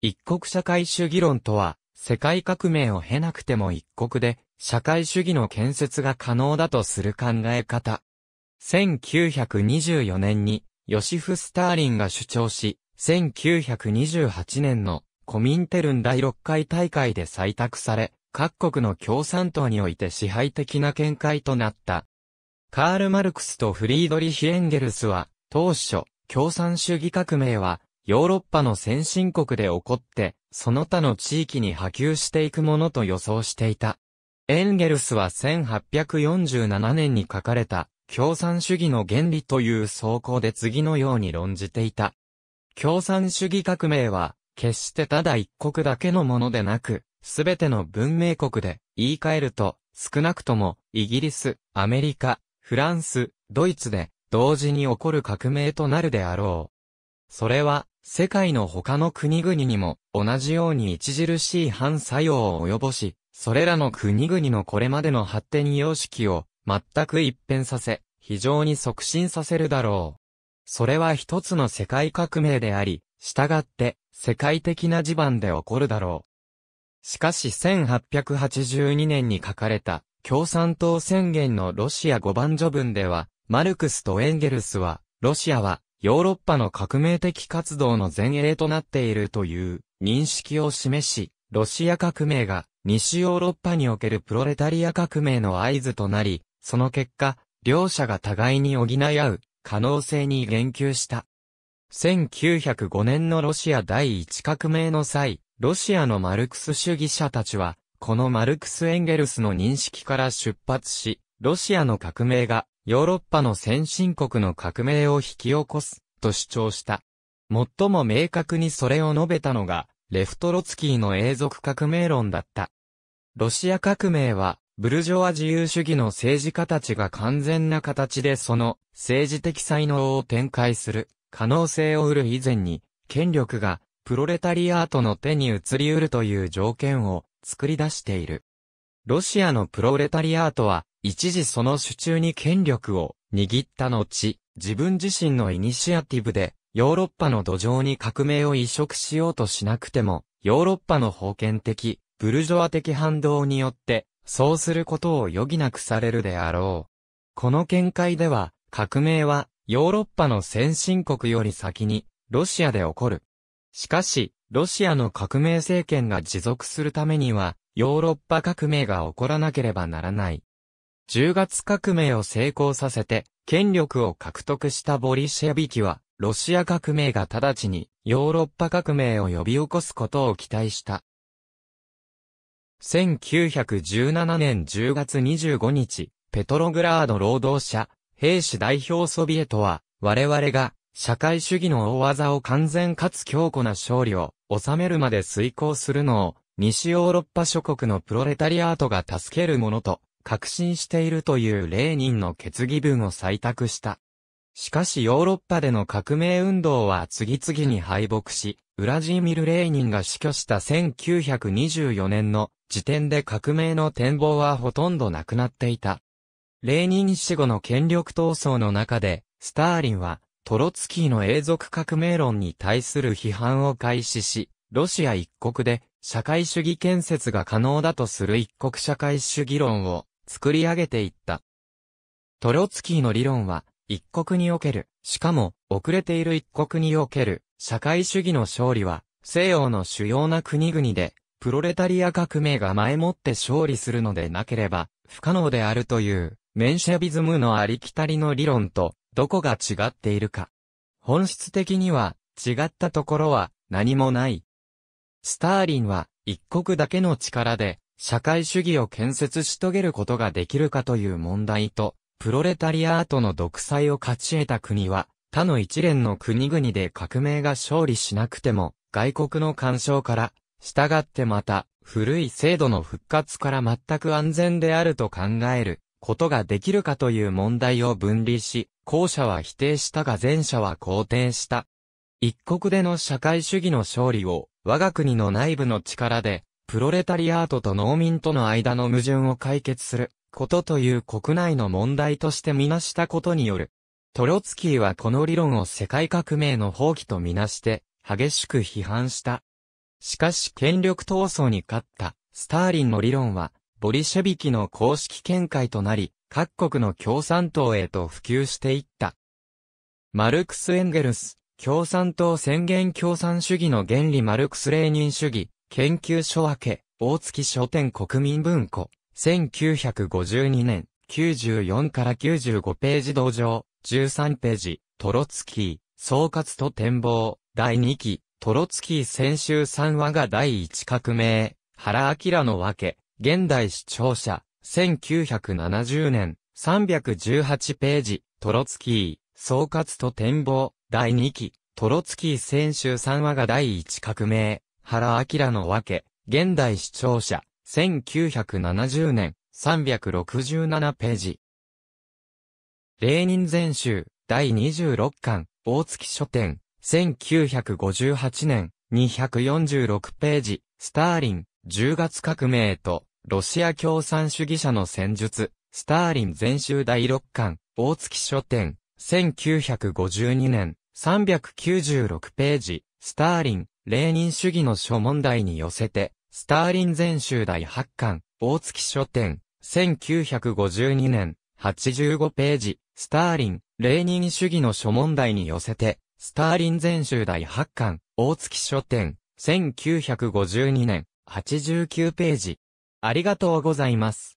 一国社会主義論とは、世界革命を経なくても一国で、社会主義の建設が可能だとする考え方。1924年に、ヨシフ・スターリンが主張し、1928年のコミンテルン第6回大会で採択され、各国の共産党において支配的な見解となった。カール・マルクスとフリードリヒ・エンゲルスは、当初、共産主義革命は、ヨーロッパの先進国で起こって、その他の地域に波及していくものと予想していた。エンゲルスは1847年に書かれた、共産主義の原理という草稿で次のように論じていた。共産主義革命は、決してただ一国だけのものでなく、すべての文明国で、言い換えると、少なくとも、イギリス、アメリカ、フランス、ドイツで、同時に起こる革命となるであろう。それは、世界の他の国々にも同じように著しい反作用を及ぼし、それらの国々のこれまでの発展様式を全く一変させ、非常に促進させるだろう。それは一つの世界革命であり、従って世界的な地盤で起こるだろう。しかし1882年に書かれた共産党宣言のロシア5番序文では、マルクスとエンゲルスは、ロシアはヨーロッパの革命的活動の前衛となっているという認識を示し、ロシア革命が西ヨーロッパにおけるプロレタリア革命の合図となり、その結果、両者が互いに補い合う可能性に言及した。1905年のロシア第一革命の際、ロシアのマルクス主義者たちは、このマルクス・エンゲルスの認識から出発し、ロシアの革命がヨーロッパの先進国の革命を引き起こす、と主張した。最も明確にそれを述べたのが、レフトロツキーの永続革命論だった。ロシア革命は、ブルジョワ自由主義の政治家たちが完全な形でその政治的才能を展開する可能性を得る以前に、権力がプロレタリアートの手に移り得るという条件を作り出している。ロシアのプロレタリアートは一時その手中に権力を握った後、自分自身のイニシアティブで、ヨーロッパの土壌に革命を移植しようとしなくても、ヨーロッパの封建的、ブルジョア的反動によって、そうすることを余儀なくされるであろう。この見解では、革命は、ヨーロッパの先進国より先に、ロシアで起こる。しかし、ロシアの革命政権が持続するためには、ヨーロッパ革命が起こらなければならない。10月革命を成功させて、権力を獲得したボリシェビキは、ロシア革命が直ちにヨーロッパ革命を呼び起こすことを期待した。1917年10月25日、ペトログラード労働者、兵士代表ソビエトは、我々が社会主義の大技を完全かつ強固な勝利を収めるまで遂行するのを、西ヨーロッパ諸国のプロレタリアートが助けるものと確信しているというレーニンの決議文を採択した。しかしヨーロッパでの革命運動は次々に敗北し、ウラジーミル・レーニンが死去した1924年の時点で革命の展望はほとんどなくなっていた。レーニン死後の権力闘争の中で、スターリンはトロツキーの永続革命論に対する批判を開始し、ロシア一国で社会主義建設が可能だとする一国社会主義論を作り上げていった。トロツキーの理論は、一国における、しかも、遅れている一国における、社会主義の勝利は、西洋の主要な国々で、プロレタリア革命が前もって勝利するのでなければ、不可能であるという、メンシャビズムのありきたりの理論と、どこが違っているか。本質的には、違ったところは、何もない。スターリンは、一国だけの力で、社会主義を建設し遂げることができるかという問題と、プロレタリアートの独裁を勝ち得た国は、他の一連の国々で革命が勝利しなくても、外国の干渉から、従ってまた、古い制度の復活から全く安全であると考えることができるかという問題を分離し、後者は否定したが前者は肯定した。一国での社会主義の勝利を、我が国の内部の力で、プロレタリアートと農民との間の矛盾を解決することという国内の問題としてみなしたことによる。トロツキーはこの理論を世界革命の放棄とみなして激しく批判した。しかし権力闘争に勝ったスターリンの理論はボリシェビキの公式見解となり各国の共産党へと普及していった。マルクス・エンゲルス、共産党宣言共産主義の原理マルクス・レーニン主義、研究所分け、大月書店国民文庫、1952年、94から95ページ同場、13ページ、トロツキー、総括と展望、第2期、トロツキー先週3話が第1革命、原明の分け、現代視聴者、1970年、318ページ、トロツキー、総括と展望、第2期、トロツキー選週3話が第1革命、原明のわけ、現代視聴者、1970年、367ページ。レーニン全集、第26巻、大月書店、1958年、246ページ、スターリン、10月革命と、ロシア共産主義者の戦術、スターリン全集第6巻、大月書店、1952年、396ページ、スターリン、レーニン主義の諸問題に寄せて、スターリン全集第8巻、大月書店、1952年、85ページ、スターリン、レーニン主義の諸問題に寄せて、スターリン全集第8巻、大月書店、1952年、89ページ。ありがとうございます。